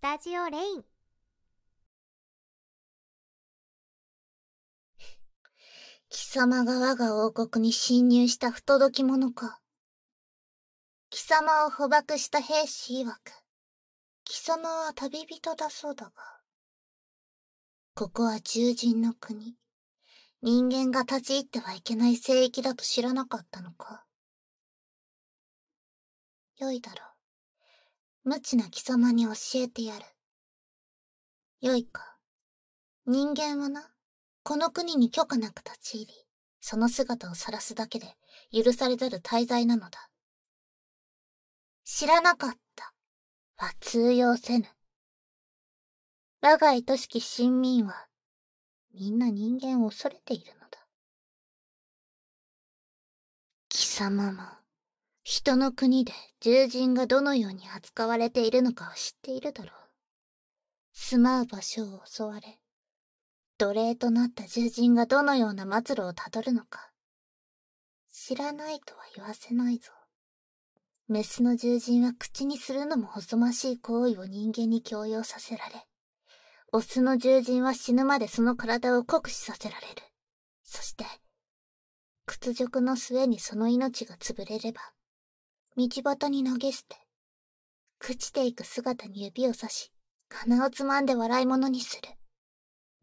スタジオレイン。貴様が我が王国に侵入した不届き者か。貴様を捕獲した兵士曰く、貴様は旅人だそうだが。ここは獣人の国。人間が立ち入ってはいけない聖域だと知らなかったのか。良いだろう。無知な貴様に教えてやる。よいか。人間はな、この国に許可なく立ち入り、その姿を晒すだけで許されざる滞在なのだ。知らなかった。は通用せぬ。我が愛しき親民は、みんな人間を恐れているのだ。貴様も。人の国で獣人がどのように扱われているのかを知っているだろう。住まう場所を襲われ、奴隷となった獣人がどのような末路をたどるのか、知らないとは言わせないぞ。メスの獣人は口にするのもおましい行為を人間に強要させられ、オスの獣人は死ぬまでその体を酷使させられる。そして、屈辱の末にその命が潰れれば、道端に投げ捨て、朽ちていく姿に指を刺し、鼻をつまんで笑い物にする。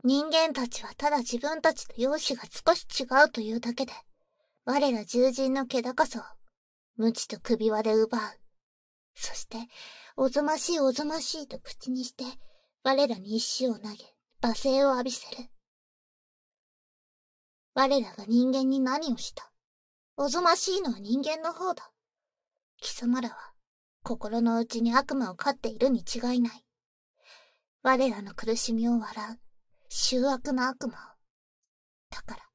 人間たちはただ自分たちと容姿が少し違うというだけで、我ら獣人の気高さを、無知と首輪で奪う。そして、おぞましいおぞましいと口にして、我らに石を投げ、罵声を浴びせる。我らが人間に何をしたおぞましいのは人間の方だ。貴様らは心の内に悪魔を飼っているに違いない。我らの苦しみを笑う、醜悪な悪魔を。だから、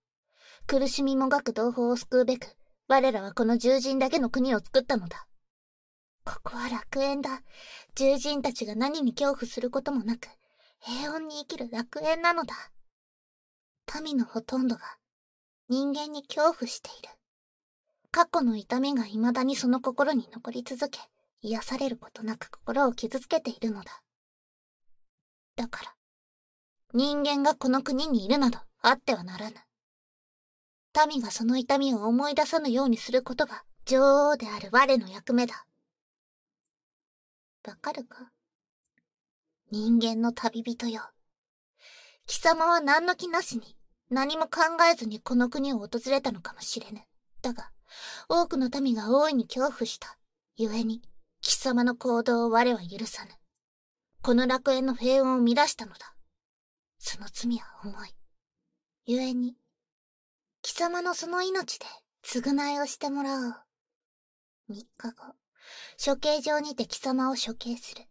苦しみもがく同胞を救うべく、我らはこの獣人だけの国を作ったのだ。ここは楽園だ。獣人たちが何に恐怖することもなく、平穏に生きる楽園なのだ。民のほとんどが人間に恐怖している。過去の痛みが未だにその心に残り続け、癒されることなく心を傷つけているのだ。だから、人間がこの国にいるなどあってはならぬ。民がその痛みを思い出さぬようにすることが女王である我の役目だ。わかるか人間の旅人よ。貴様は何の気なしに何も考えずにこの国を訪れたのかもしれぬ。だが、多くの民が大いに恐怖した。故に、貴様の行動を我は許さぬ。この楽園の平穏を乱したのだ。その罪は重い。故に、貴様のその命で償いをしてもらおう。三日後、処刑場にて貴様を処刑する。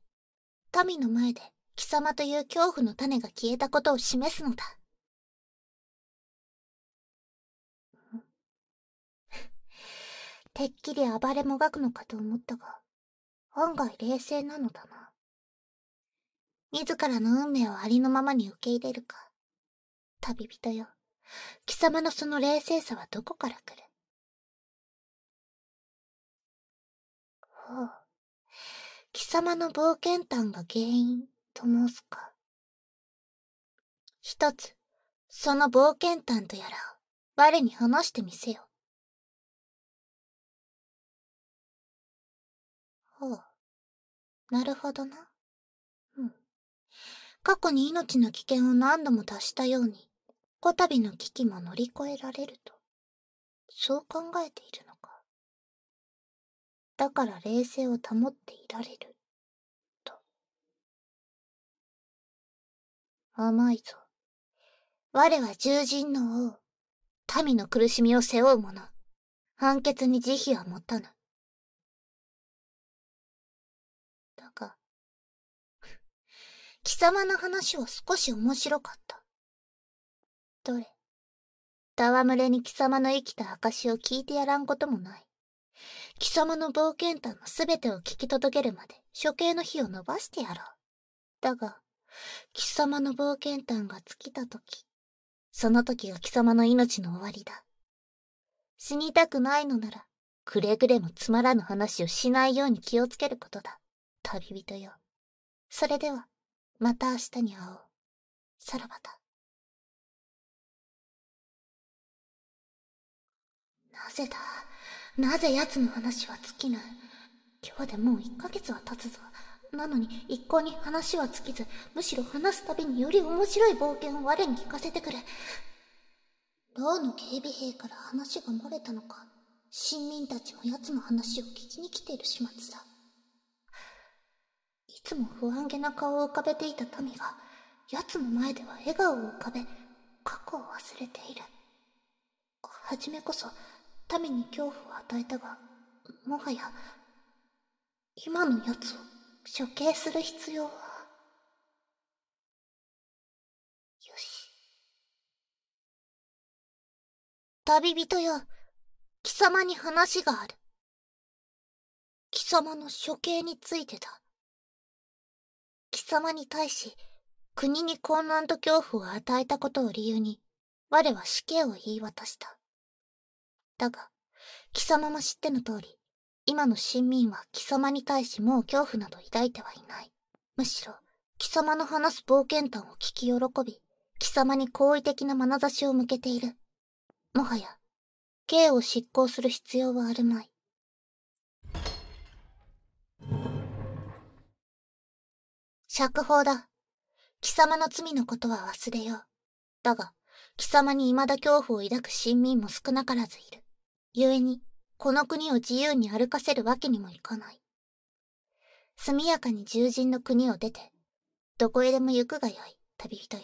民の前で貴様という恐怖の種が消えたことを示すのだ。てっきり暴れもがくのかと思ったが、案外冷静なのだな。自らの運命をありのままに受け入れるか。旅人よ。貴様のその冷静さはどこから来るほう。貴様の冒険譚が原因と申すか。一つ、その冒険譚とやらを我に話してみせよ。なるほどな。うん。過去に命の危険を何度も達したように、こたびの危機も乗り越えられると。そう考えているのか。だから冷静を保っていられる。と。甘いぞ。我は獣人の王。民の苦しみを背負う者。判決に慈悲は持たぬ。貴様の話は少し面白かった。どれ戯れに貴様の生きた証を聞いてやらんこともない。貴様の冒険譚の全てを聞き届けるまで処刑の日を延ばしてやろう。だが、貴様の冒険譚が尽きた時、その時が貴様の命の終わりだ。死にたくないのなら、くれぐれもつまらぬ話をしないように気をつけることだ。旅人よ。それでは、また明日に会おう。さらばだ。なぜだなぜ奴の話は尽きぬ今日でもう1ヶ月は経つぞ。なのに一向に話は尽きず、むしろ話すたびにより面白い冒険を我に聞かせてくる。牢の警備兵から話が漏れたのか、新民たちも奴の話を聞きに来ている始末だ。いつも不安げな顔を浮かべていた民が奴の前では笑顔を浮かべ過去を忘れている初めこそ民に恐怖を与えたがもはや今の奴を処刑する必要はよし旅人よ貴様に話がある貴様の処刑についてだ貴様に対し国に混乱と恐怖を与えたことを理由に我は死刑を言い渡しただが貴様も知っての通り今の臣民は貴様に対しもう恐怖など抱いてはいないむしろ貴様の話す冒険談を聞き喜び貴様に好意的な眼差しを向けているもはや刑を執行する必要はあるまい釈放だ。貴様の罪のことは忘れよう。だが、貴様に未だ恐怖を抱く親民も少なからずいる。故に、この国を自由に歩かせるわけにもいかない。速やかに獣人の国を出て、どこへでも行くがよい、旅人よ。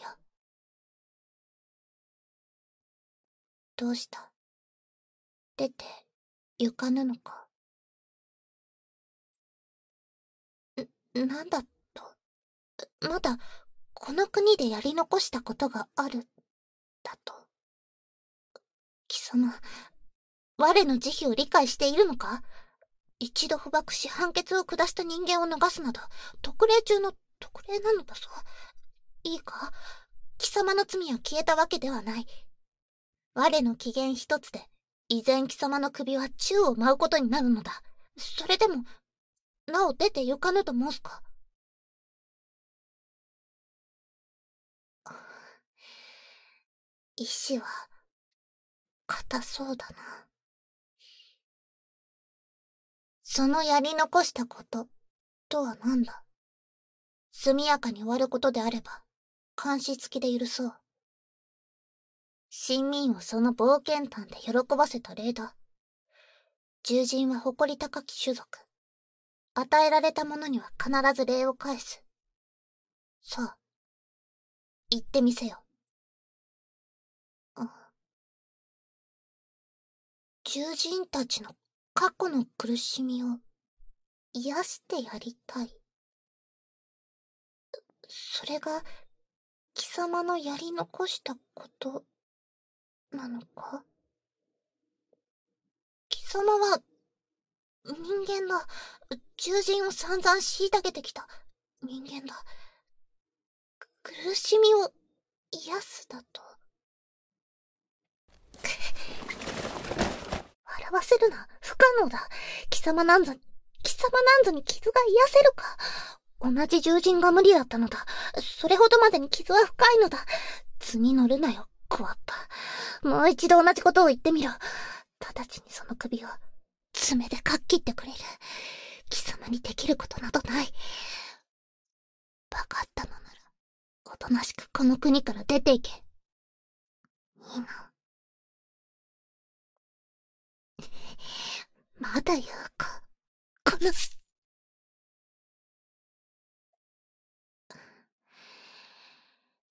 どうした出て、行かぬのか。な、なんだっまだこの国でやり残したことがあるだと貴様我の慈悲を理解しているのか一度捕獲し判決を下した人間を逃すなど特例中の特例なのだぞいいか貴様の罪は消えたわけではない我の機嫌一つで依然貴様の首は宙を舞うことになるのだそれでもなお出て行かぬと申すか石は硬そうだなそのやり残したこととは何だ速やかに終わることであれば監視付きで許そう新民をその冒険譚で喜ばせた礼だ獣人は誇り高き種族与えられた者には必ず礼を返すさあ行ってみせよ囚人たちの過去の苦しみを癒してやりたい。それが、貴様のやり残したこと、なのか貴様は、人間だ。獣人を散々虐げてきた人間だ。苦しみを癒すだと。わせるな、不可能だ。貴様なんぞに、貴様なんぞに傷が癒せるか。同じ獣人が無理だったのだ。それほどまでに傷は深いのだ。図に乗るなよ、怖っパ。もう一度同じことを言ってみろ。直ちにその首を、爪でかっきってくれる。貴様にできることなどない。分かったのなら、おとなしくこの国から出ていけ。今まだ言うかこの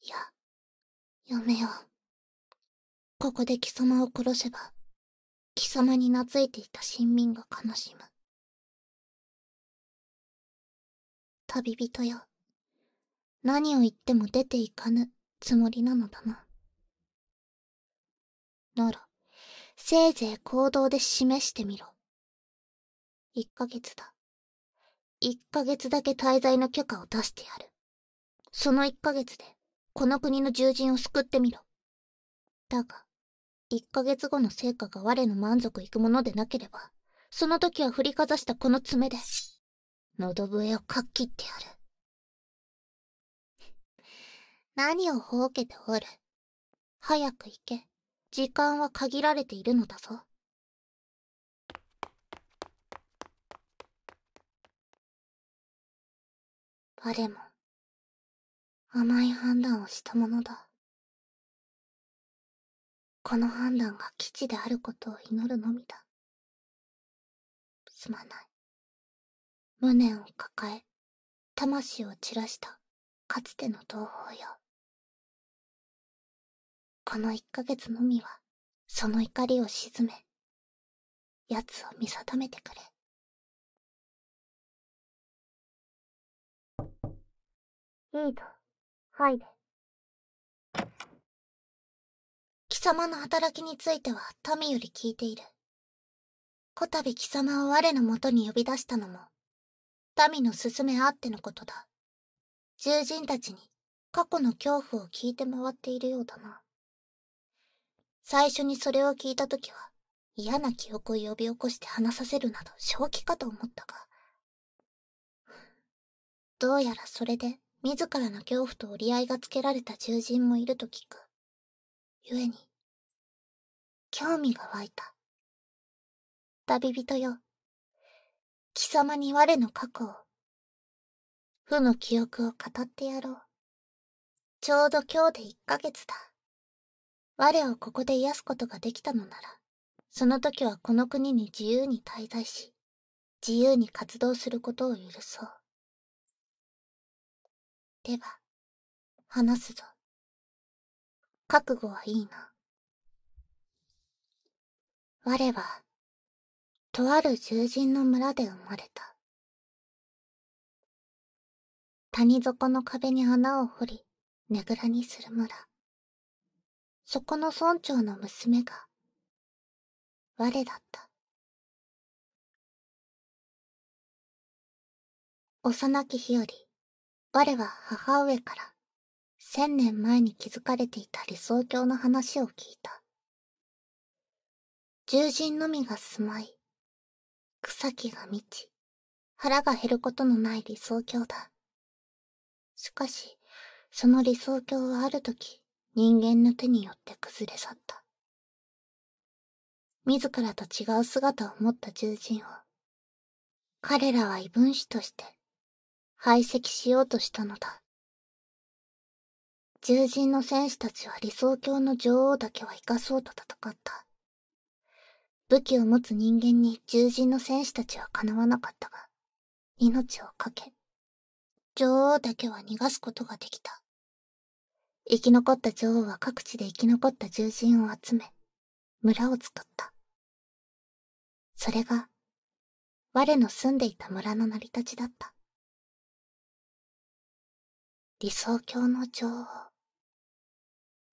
いややめようここで貴様を殺せば貴様に懐いていた臣民が悲しむ旅人よ何を言っても出ていかぬつもりなのだなならせいぜい行動で示してみろ1ヶ月だ1ヶ月だけ滞在の許可を出してやるその1ヶ月でこの国の獣人を救ってみろだが1ヶ月後の成果が我の満足いくものでなければその時は振りかざしたこの爪で喉笛をかっきってやる 何をほうけておる早く行け時間は限られているのだぞ。我も甘い判断をしたものだ。この判断が基地であることを祈るのみだ。すまない。無念を抱え、魂を散らしたかつての同胞よ。この一ヶ月のみは、その怒りを鎮め、奴を見定めてくれ。いいと、入れ。貴様の働きについては民より聞いている。こたび貴様を我のもとに呼び出したのも、民の勧めあってのことだ。獣人たちに過去の恐怖を聞いて回っているようだな。最初にそれを聞いた時は、嫌な記憶を呼び起こして話させるなど正気かと思ったが、どうやらそれで自らの恐怖と折り合いがつけられた獣人もいると聞く。故に、興味が湧いた。旅人よ。貴様に我の過去を、負の記憶を語ってやろう。ちょうど今日で一ヶ月だ。我をここで癒すことができたのならその時はこの国に自由に滞在し自由に活動することを許そうでは話すぞ覚悟はいいな我はとある獣人の村で生まれた谷底の壁に穴を掘りねぐらにする村そこの村長の娘が、我だった。幼き日より、我は母上から、千年前に築かれていた理想郷の話を聞いた。獣人のみが住まい、草木が満ち、腹が減ることのない理想郷だ。しかし、その理想郷はある時、人間の手によって崩れ去った。自らと違う姿を持った獣人を、彼らは異分子として排斥しようとしたのだ。獣人の戦士たちは理想郷の女王だけは生かそうと戦った。武器を持つ人間に獣人の戦士たちはかなわなかったが、命を懸け、女王だけは逃がすことができた。生き残った女王は各地で生き残った獣人を集め、村を作った。それが、我の住んでいた村の成り立ちだった。理想郷の女王。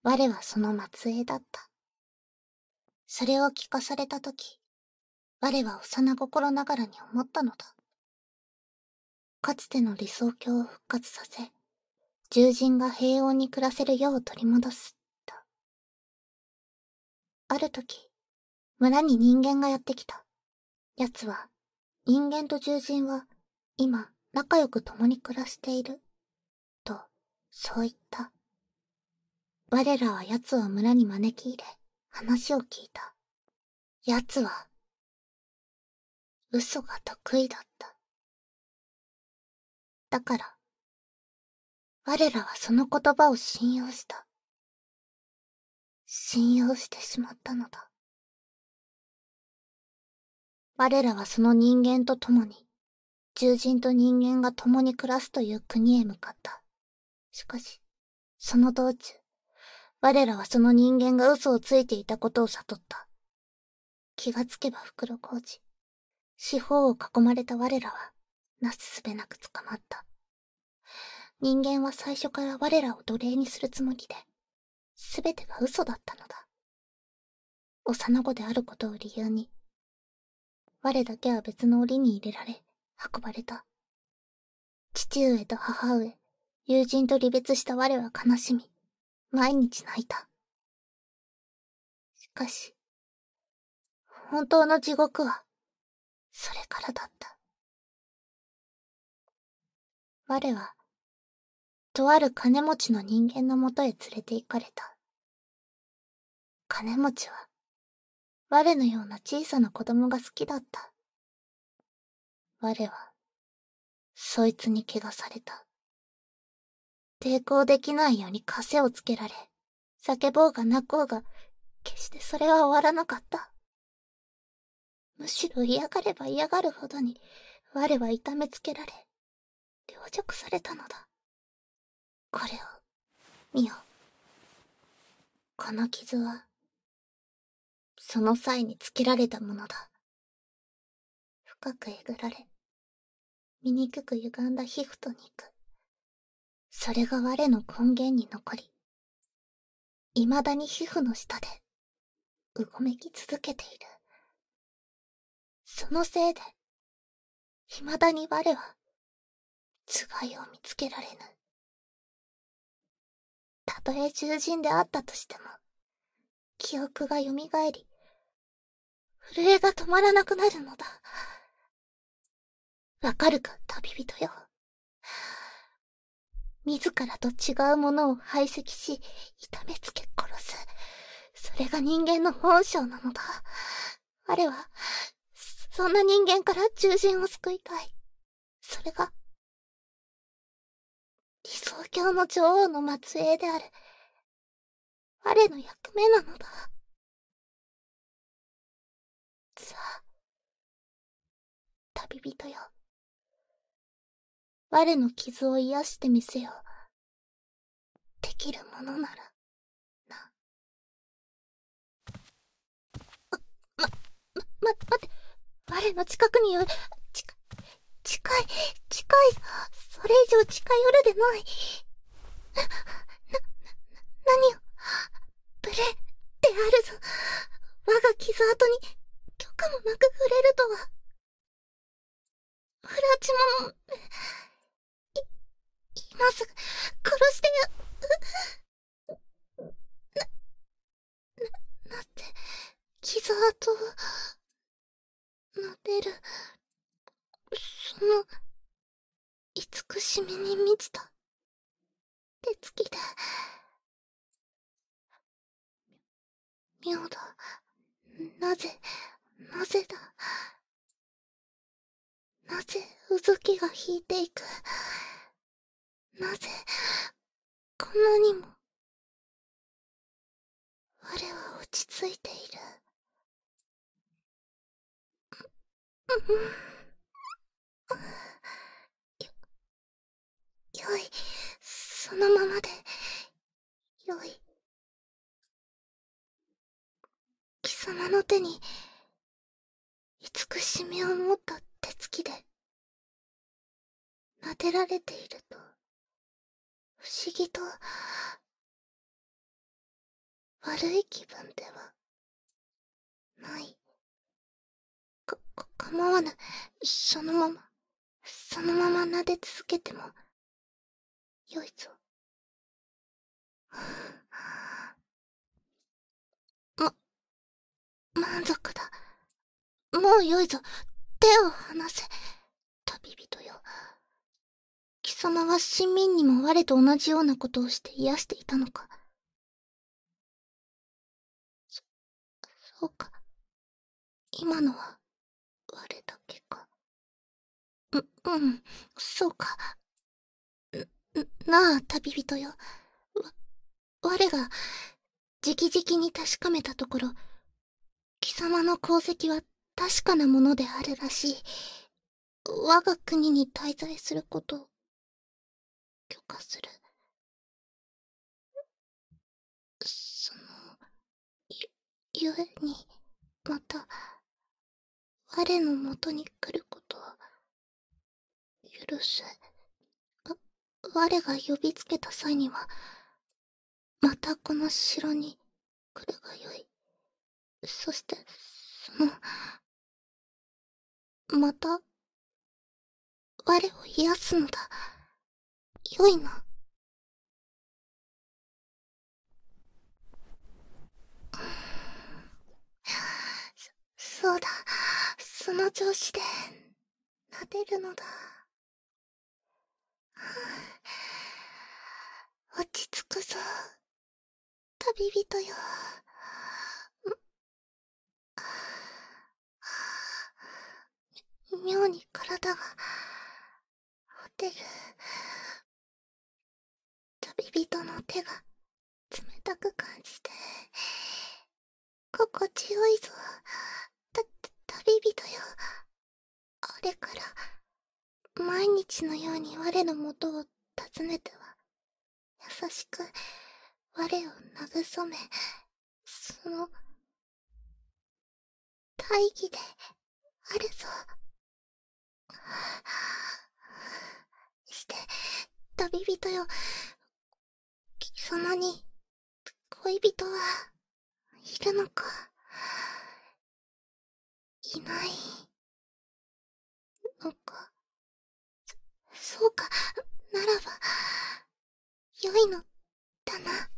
我はその末裔だった。それを聞かされたとき、我は幼心ながらに思ったのだ。かつての理想郷を復活させ、獣人が平穏に暮らせるよう取り戻すとある時村に人間がやってきた奴は人間と獣人は今仲良く共に暮らしているとそう言った我らは奴を村に招き入れ話を聞いた奴は嘘が得意だっただから我らはその言葉を信用した。信用してしまったのだ。我らはその人間と共に、獣人と人間が共に暮らすという国へ向かった。しかし、その道中、我らはその人間が嘘をついていたことを悟った。気がつけば袋小路、四方を囲まれた我らは、なすすべなく捕まった。人間は最初から我らを奴隷にするつもりで、すべてが嘘だったのだ。幼子であることを理由に、我だけは別の檻に入れられ、運ばれた。父上と母上、友人と離別した我は悲しみ、毎日泣いた。しかし、本当の地獄は、それからだった。我は、とある金持ちの人間のもとへ連れて行かれた。金持ちは、我のような小さな子供が好きだった。我は、そいつに怪我された。抵抗できないように枷をつけられ、叫ぼうが泣こうが、決してそれは終わらなかった。むしろ嫌がれば嫌がるほどに、我は痛めつけられ、凌辱されたのだ。これを見よこの傷はその際につけられたものだ深くえぐられ醜く歪んだ皮膚と肉それが我の根源に残りいまだに皮膚の下でうごめき続けているそのせいでいまだに我はつがいを見つけられぬたとえ獣人であったとしても、記憶が蘇り、震えが止まらなくなるのだ。わかるか、旅人よ。自らと違うものを排斥し、痛めつけ殺す。それが人間の本性なのだ。我は、そんな人間から獣人を救いたい。それが、理想郷の女王の末裔である我の役目なのださあ旅人よ我の傷を癒してみせよできるものならなままま待って我の近くにいる近い、近い、それ以上近寄るでない。な、な、何を、ブレ、であるぞ。我が傷跡に許可もなく触れるとは。フラチモの、い、今すぐ殺してや、な、な、なって、傷跡を、撫でる。その慈しみに満ちた手つきで妙だなぜなぜだなぜうずきが引いていくなぜこんなにも我は落ち着いているうんよ、よい、そのままで、よい。貴様の手に、慈しみを持った手つきで、撫でられていると、不思議と、悪い気分では、ない。か、か、構わぬ、そのまま。そのまま撫で続けてもよいぞま満足だもうよいぞ手を離せ旅人よ貴様は親民にも我と同じようなことをして癒していたのかそそうか今のは我だけかう、うん、そうか。なあ、旅人よ。わ、我が、じきじきに確かめたところ、貴様の功績は確かなものであるらしい。我が国に滞在することを、許可する。その、ゆ、ゆえに、また、我のもとに来ることは、許せ。あ、我が呼びつけた際には、またこの城に来るがよい。そして、その、また、我を癒すのだ。よいな。そ、そうだ。その調子で、撫でるのだ。落ち着くぞ旅人よ妙に体がほてる旅人の手がの元を訪ねては優しく我を慰めその大義であるぞして旅人よ貴様に恋人はいるのかいないのかそうかならば良いのだな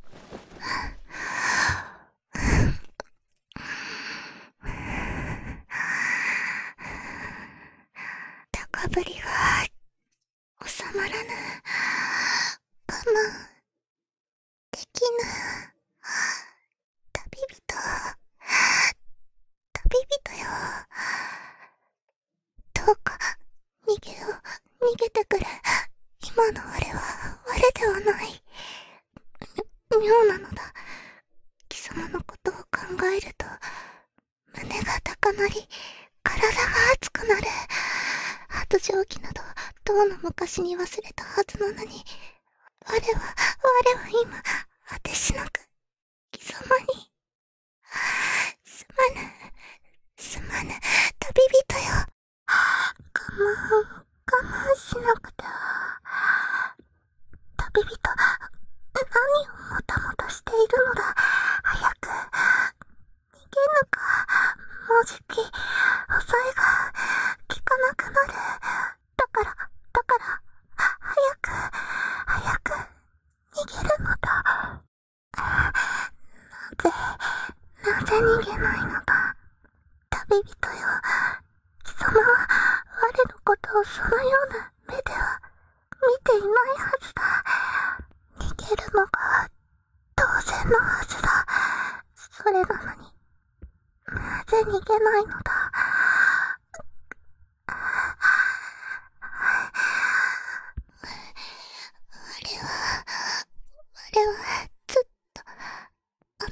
私に忘れたはずなのに我は我は今果てしなく貴様にすまぬすまぬ旅人よ 我慢我慢しなくては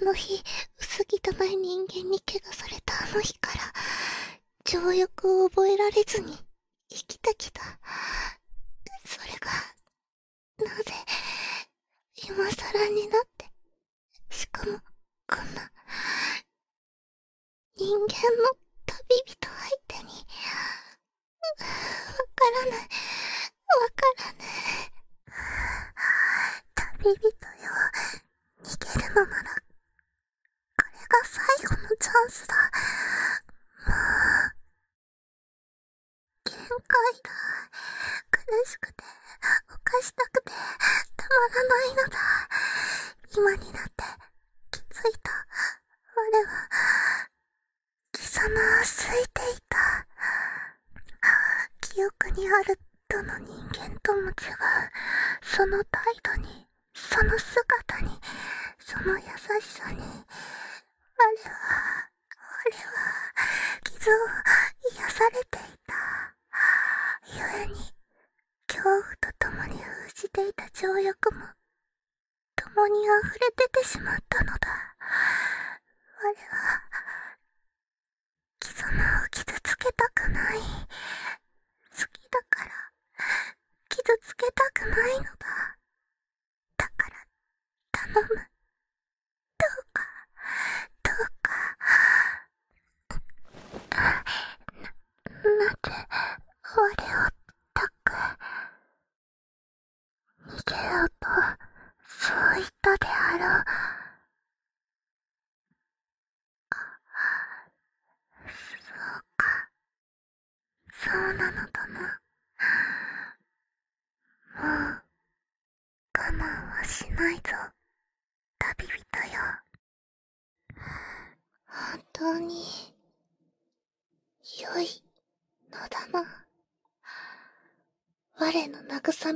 あの日薄汚い人間に怪我されたあの日から情欲を覚えられずに生きてきたそれがなぜ今さらになってしかもこんな人間の旅人相手にわからないわからない旅人よ逃げるのならが最後のチャンスだ。もう。限界だ。苦しくて、犯したくて、たまらないのだ。今になって気づいた。我は、貴様は空いていた。記憶にあるどの人間とも違う。その態度に、その姿に、その優しさに、れは、あれは、傷を癒されていた。故に、恐怖と共に封じていた情欲も、共に溢れ出てしまったのだ。我は、貴様を傷つけたくない。好きだから、傷つけたくないのだ。だから、頼む。どうか、なく俺をたく逃げようとそう言ったであろう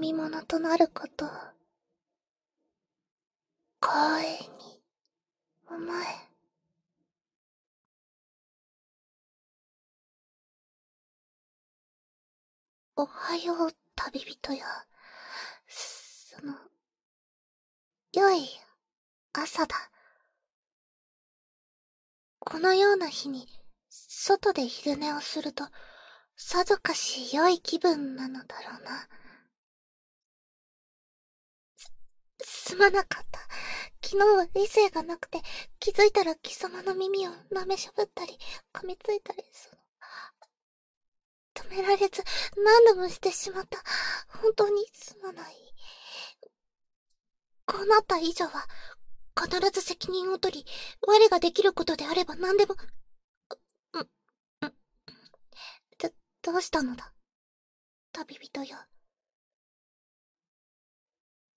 み物となること光栄に思えおはよう旅人よその良い朝だこのような日に外で昼寝をするとさぞかし良い気分なのだろうな。すまなかった。昨日は理性がなくて、気づいたら貴様の耳を舐めしゃぶったり、噛みついたり、その、止められず、何度もしてしまった。本当にすまない。こうなった以上は、必ず責任を取り、我ができることであれば何でも、う、う、ど、どうしたのだ旅人よ。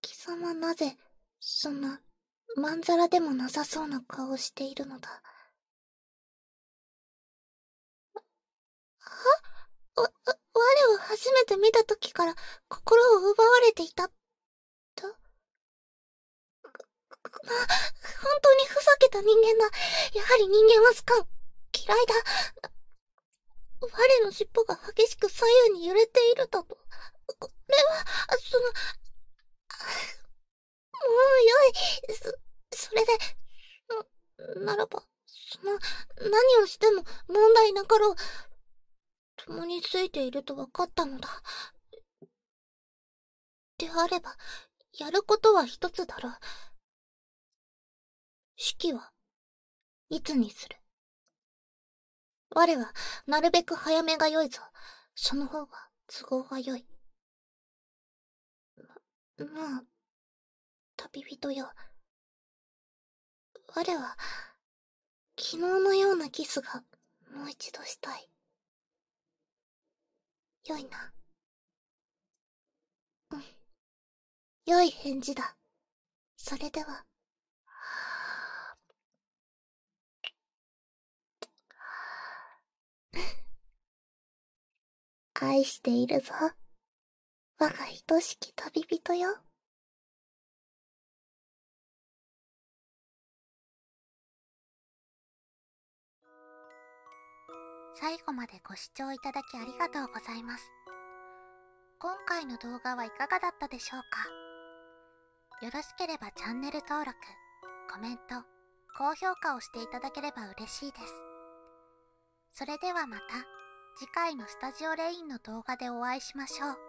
貴様なぜ、そんな、まんざらでもなさそうな顔をしているのだ。は我を初めて見た時から心を奪われていた、と本当にふざけた人間だ。やはり人間は好かん。嫌いだ。我の尻尾が激しく左右に揺れているだと。これは、その、もうよいそ、それで、な、ならば、その、何をしても問題なかろう。共についていると分かったのだ。であれば、やることは一つだろう。式はいつにする我は、なるべく早めが良いぞ。その方が都合が良い。ま、まあ、旅人よ。我は、昨日のようなキスがもう一度したい。よいな。うん。よい返事だ。それでは。愛しているぞ。我が愛しき旅人よ。最後までご視聴いただきありがとうございます。今回の動画はいかがだったでしょうかよろしければチャンネル登録、コメント、高評価をしていただければ嬉しいです。それではまた次回のスタジオレインの動画でお会いしましょう。